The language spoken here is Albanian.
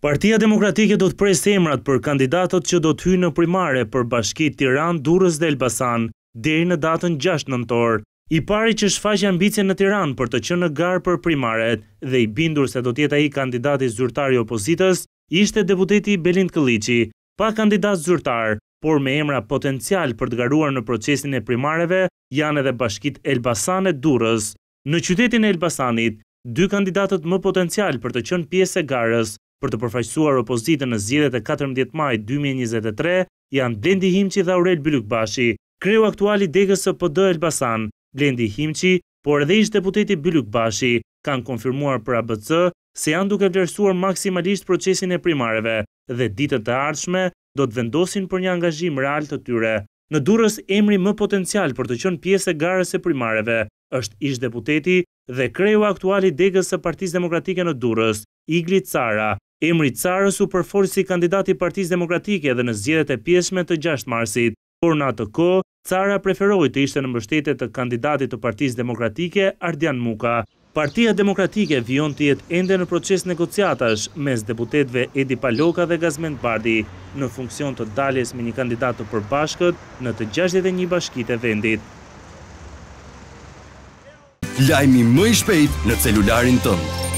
Partia Demokratike do të presë emrat për kandidatët që do të hynë në primare për bashkit Tiran, Durës dhe Elbasan, deri në datën 6 nëntor. I pari që shfaqë ambicje në Tiran për të qënë në garë për primaret dhe i bindur se do tjeta i kandidati zyrtari opozitës, ishte deputeti Belind Këllici, pa kandidat zyrtar, por me emra potencial për të garuar në procesin e primareve, janë edhe bashkit Elbasan e Durës. Në qytetin e Elbasanit, dy kandidatët më potencial për të qënë pjesë e garës, për të përfaqësuar opozitën në zgjedhjet e 14 maj 2023 janë Blendi Himçi dhe Aurel Bylukbashi, kreu aktuali DGS së PD Elbasan. Blendi Himçi, por edhe ish deputeti Bylukbashi, kanë konfirmuar për ABC se janë duke vlerësuar maksimalisht procesin e primareve dhe ditët e ardhshme do të vendosin për një angazhim real të tyre. Në Durrës emri më potencial për të qenë pjesë e garës së primareve është ish deputeti dhe kreu aktuali DGS së Partisë Demokratike në Durrës, Igli Cara, Emri Carës u përforë si kandidati partiz demokratike edhe në zgjedet e pjesme të 6 marsit, por në atë ko, Cara preferoj të ishte në mbështetet të kandidatit të partiz demokratike Ardian Muka. Partia demokratike vion të jetë ende në proces negociatash mes deputetve Edi Paloka dhe Gazment Bardi në funksion të daljes me një kandidat të përbashkët në të 61 bashkit e vendit. Lajmi më i shpejt në celularin tëmë.